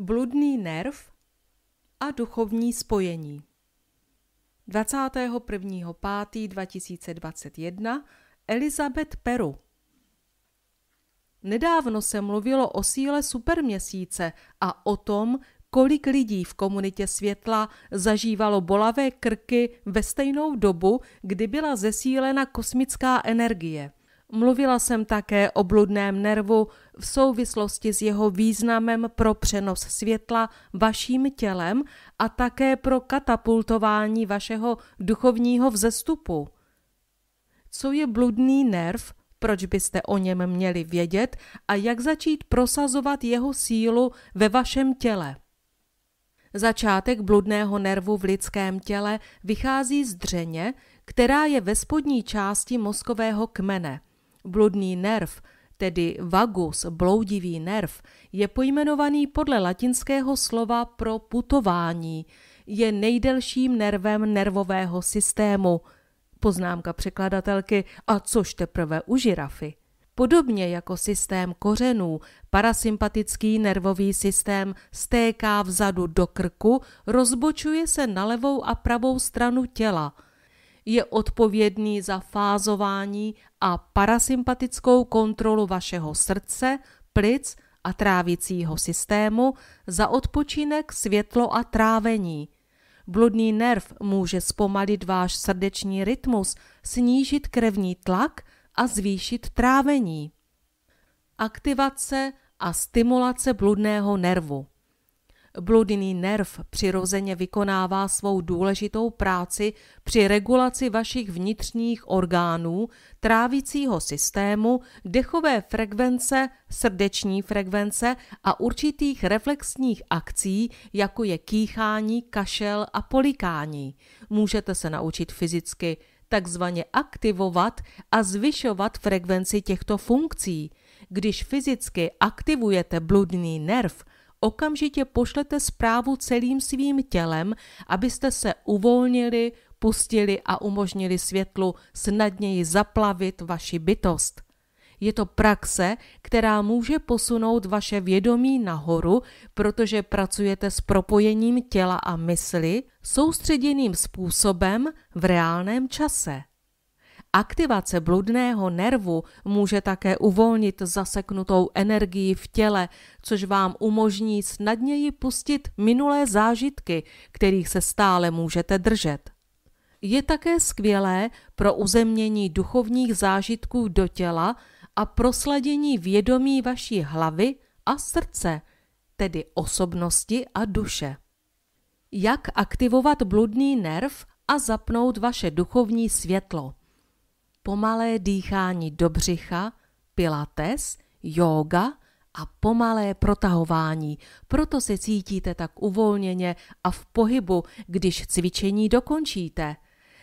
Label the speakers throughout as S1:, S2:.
S1: Bludný nerv a duchovní spojení. 21.5.2021 Elizabeth Peru Nedávno se mluvilo o síle superměsíce a o tom, kolik lidí v komunitě světla zažívalo bolavé krky ve stejnou dobu, kdy byla zesílena kosmická energie – Mluvila jsem také o bludném nervu v souvislosti s jeho významem pro přenos světla vaším tělem a také pro katapultování vašeho duchovního vzestupu. Co je bludný nerv, proč byste o něm měli vědět a jak začít prosazovat jeho sílu ve vašem těle? Začátek bludného nervu v lidském těle vychází z dřeně, která je ve spodní části mozkového kmene – Bludný nerv, tedy vagus, bloudivý nerv, je pojmenovaný podle latinského slova pro putování. Je nejdelším nervem nervového systému. Poznámka překladatelky a což teprve u žirafy. Podobně jako systém kořenů, parasympatický nervový systém stéká vzadu do krku, rozbočuje se na levou a pravou stranu těla. Je odpovědný za fázování a parasympatickou kontrolu vašeho srdce, plic a trávicího systému za odpočinek, světlo a trávení. Bludný nerv může zpomalit váš srdeční rytmus, snížit krevní tlak a zvýšit trávení. Aktivace a stimulace bludného nervu. Bludný nerv přirozeně vykonává svou důležitou práci při regulaci vašich vnitřních orgánů, trávicího systému, dechové frekvence, srdeční frekvence a určitých reflexních akcí, jako je kýchání, kašel a polikání. Můžete se naučit fyzicky takzvaně aktivovat a zvyšovat frekvenci těchto funkcí. Když fyzicky aktivujete bludný nerv, okamžitě pošlete zprávu celým svým tělem, abyste se uvolnili, pustili a umožnili světlu snadněji zaplavit vaši bytost. Je to praxe, která může posunout vaše vědomí nahoru, protože pracujete s propojením těla a mysli soustředěným způsobem v reálném čase. Aktivace bludného nervu může také uvolnit zaseknutou energii v těle, což vám umožní snadněji pustit minulé zážitky, kterých se stále můžete držet. Je také skvělé pro uzemnění duchovních zážitků do těla a prosladění vědomí vaší hlavy a srdce, tedy osobnosti a duše. Jak aktivovat bludný nerv a zapnout vaše duchovní světlo? pomalé dýchání do břicha, pilates, yoga a pomalé protahování. Proto se cítíte tak uvolněně a v pohybu, když cvičení dokončíte.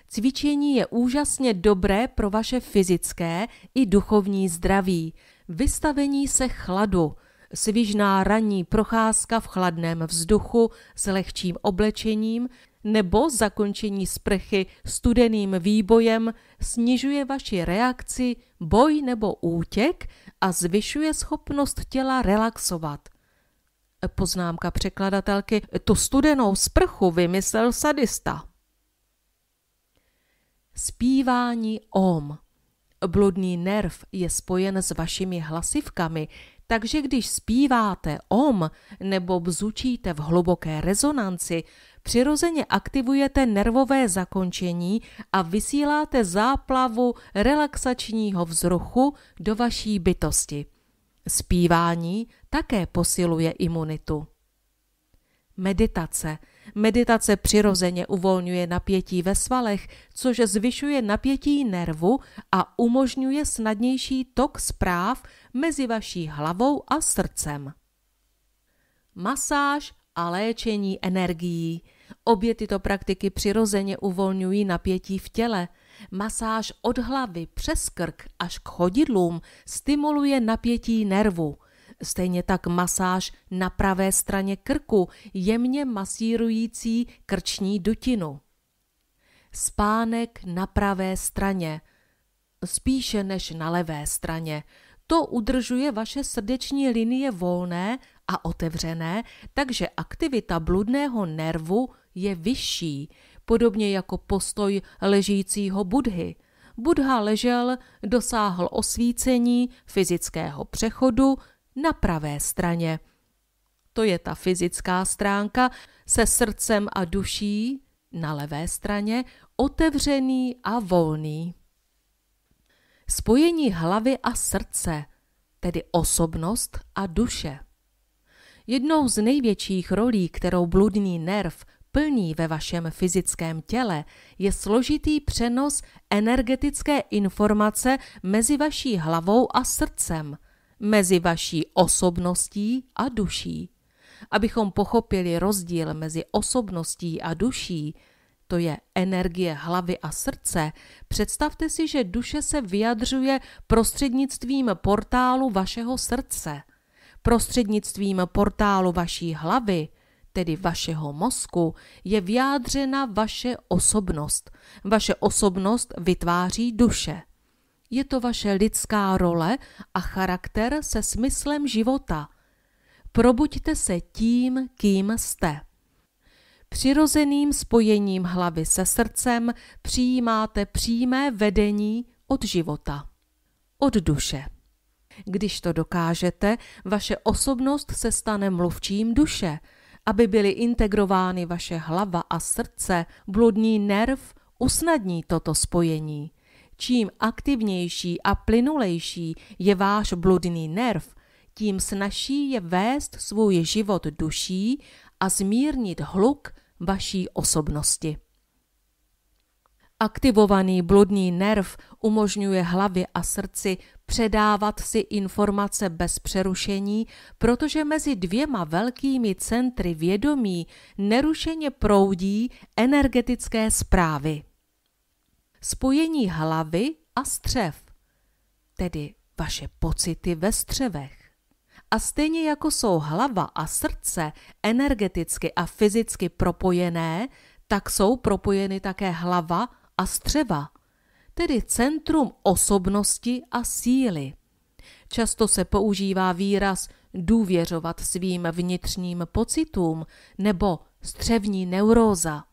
S1: Cvičení je úžasně dobré pro vaše fyzické i duchovní zdraví. Vystavení se chladu, svižná ranní procházka v chladném vzduchu s lehčím oblečením nebo zakončení sprchy studeným výbojem snižuje vaši reakci boj nebo útěk a zvyšuje schopnost těla relaxovat. Poznámka překladatelky, tu studenou sprchu vymyslel sadista. Spívání OM. Bludný nerv je spojen s vašimi hlasivkami, takže když zpíváte OM nebo bzučíte v hluboké rezonanci, přirozeně aktivujete nervové zakončení a vysíláte záplavu relaxačního vzruchu do vaší bytosti. Spívání také posiluje imunitu. Meditace. Meditace přirozeně uvolňuje napětí ve svalech, což zvyšuje napětí nervu a umožňuje snadnější tok zpráv mezi vaší hlavou a srdcem. Masáž a léčení energií. Obě tyto praktiky přirozeně uvolňují napětí v těle. Masáž od hlavy přes krk až k chodidlům stimuluje napětí nervu. Stejně tak masáž na pravé straně krku, jemně masírující krční dutinu. Spánek na pravé straně, spíše než na levé straně. To udržuje vaše srdeční linie volné a otevřené, takže aktivita bludného nervu je vyšší, podobně jako postoj ležícího budhy. Budha ležel, dosáhl osvícení fyzického přechodu na pravé straně. To je ta fyzická stránka se srdcem a duší na levé straně, otevřený a volný. Spojení hlavy a srdce, tedy osobnost a duše. Jednou z největších rolí, kterou bludný nerv plní ve vašem fyzickém těle, je složitý přenos energetické informace mezi vaší hlavou a srdcem, mezi vaší osobností a duší. Abychom pochopili rozdíl mezi osobností a duší, to je energie hlavy a srdce, představte si, že duše se vyjadřuje prostřednictvím portálu vašeho srdce – prostřednictvím portálu vaší hlavy, tedy vašeho mozku, je vyjádřena vaše osobnost. Vaše osobnost vytváří duše. Je to vaše lidská role a charakter se smyslem života. Probuďte se tím, kým jste. Přirozeným spojením hlavy se srdcem přijímáte přímé vedení od života, od duše. Když to dokážete, vaše osobnost se stane mluvčím duše, aby byly integrovány vaše hlava a srdce, bludní nerv usnadní toto spojení. Čím aktivnější a plynulejší je váš bludný nerv, tím snaží je vést svůj život duší a zmírnit hluk vaší osobnosti. Aktivovaný bludný nerv umožňuje hlavě a srdci předávat si informace bez přerušení, protože mezi dvěma velkými centry vědomí nerušeně proudí energetické zprávy. Spojení hlavy a střev, tedy vaše pocity ve střevech. A stejně jako jsou hlava a srdce energeticky a fyzicky propojené, tak jsou propojeny také hlava a střeva, tedy centrum osobnosti a síly. Často se používá výraz důvěřovat svým vnitřním pocitům nebo střevní neuróza.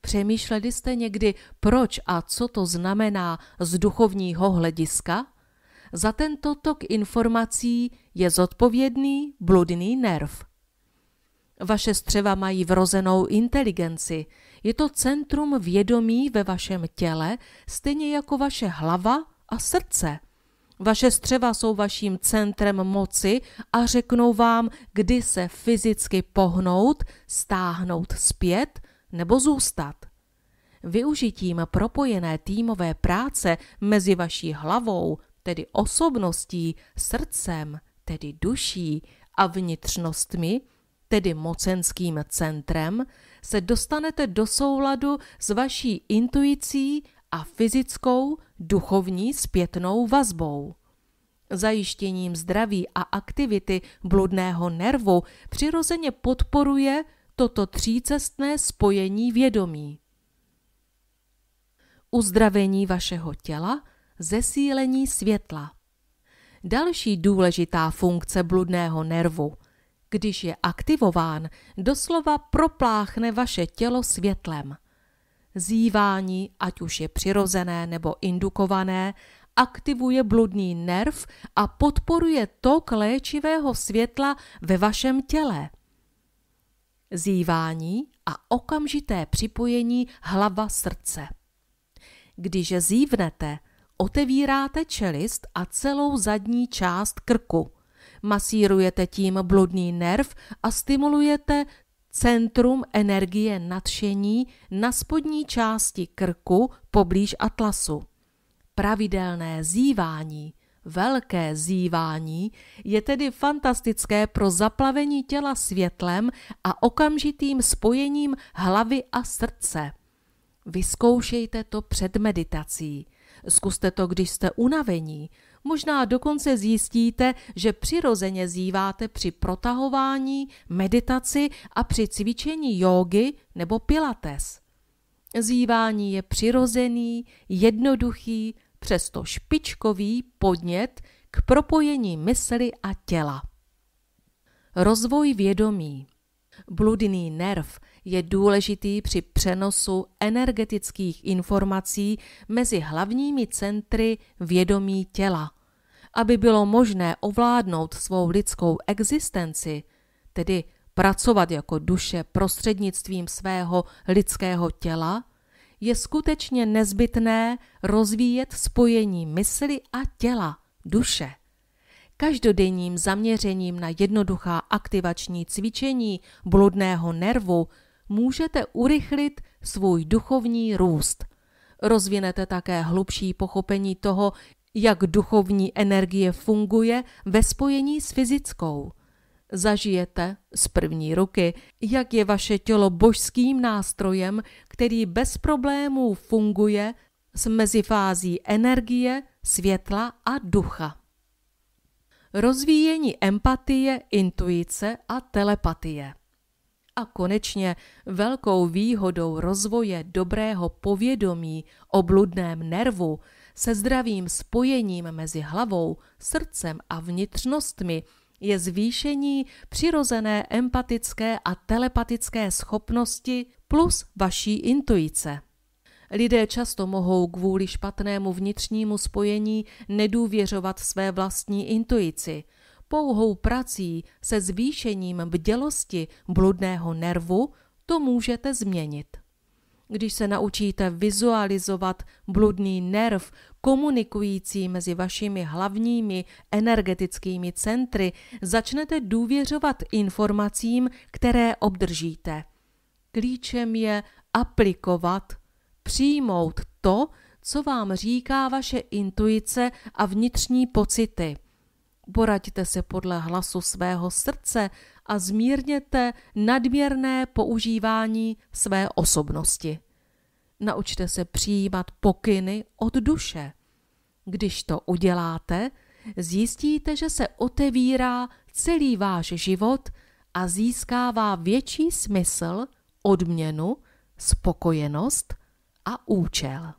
S1: Přemýšleli jste někdy, proč a co to znamená z duchovního hlediska? Za tento tok informací je zodpovědný bludný nerv. Vaše střeva mají vrozenou inteligenci. Je to centrum vědomí ve vašem těle, stejně jako vaše hlava a srdce. Vaše střeva jsou vaším centrem moci a řeknou vám, kdy se fyzicky pohnout, stáhnout zpět nebo zůstat. Využitím propojené týmové práce mezi vaší hlavou, tedy osobností, srdcem, tedy duší a vnitřnostmi, tedy mocenským centrem, se dostanete do souladu s vaší intuicí a fyzickou duchovní zpětnou vazbou. Zajištěním zdraví a aktivity bludného nervu přirozeně podporuje toto třícestné spojení vědomí. Uzdravení vašeho těla, zesílení světla. Další důležitá funkce bludného nervu – když je aktivován, doslova propláchne vaše tělo světlem. Zívání, ať už je přirozené nebo indukované, aktivuje bludný nerv a podporuje tok léčivého světla ve vašem těle. Zívání a okamžité připojení hlava srdce. Když zívnete, otevíráte čelist a celou zadní část krku – masírujete tím bludný nerv a stimulujete centrum energie nadšení na spodní části krku poblíž atlasu. Pravidelné zívání, velké zívání, je tedy fantastické pro zaplavení těla světlem a okamžitým spojením hlavy a srdce. Vyzkoušejte to před meditací. Zkuste to, když jste unavení. Možná dokonce zjistíte, že přirozeně zýváte při protahování, meditaci a při cvičení jógy nebo pilates. Zývání je přirozený, jednoduchý, přesto špičkový podnět k propojení mysli a těla. Rozvoj vědomí Bludný nerv je důležitý při přenosu energetických informací mezi hlavními centry vědomí těla. Aby bylo možné ovládnout svou lidskou existenci, tedy pracovat jako duše prostřednictvím svého lidského těla, je skutečně nezbytné rozvíjet spojení mysli a těla, duše každodenním zaměřením na jednoduchá aktivační cvičení bludného nervu můžete urychlit svůj duchovní růst. Rozvinete také hlubší pochopení toho, jak duchovní energie funguje ve spojení s fyzickou. Zažijete z první ruky, jak je vaše tělo božským nástrojem, který bez problémů funguje s mezifází energie, světla a ducha rozvíjení empatie, intuice a telepatie. A konečně velkou výhodou rozvoje dobrého povědomí o bludném nervu se zdravým spojením mezi hlavou, srdcem a vnitřnostmi je zvýšení přirozené empatické a telepatické schopnosti plus vaší intuice. Lidé často mohou kvůli špatnému vnitřnímu spojení nedůvěřovat své vlastní intuici. Pouhou prací se zvýšením bdělosti bludného nervu to můžete změnit. Když se naučíte vizualizovat bludný nerv komunikující mezi vašimi hlavními energetickými centry, začnete důvěřovat informacím, které obdržíte. Klíčem je aplikovat přijmout to, co vám říká vaše intuice a vnitřní pocity. Poraďte se podle hlasu svého srdce a zmírněte nadměrné používání své osobnosti. Naučte se přijímat pokyny od duše. Když to uděláte, zjistíte, že se otevírá celý váš život a získává větší smysl, odměnu, spokojenost a účel.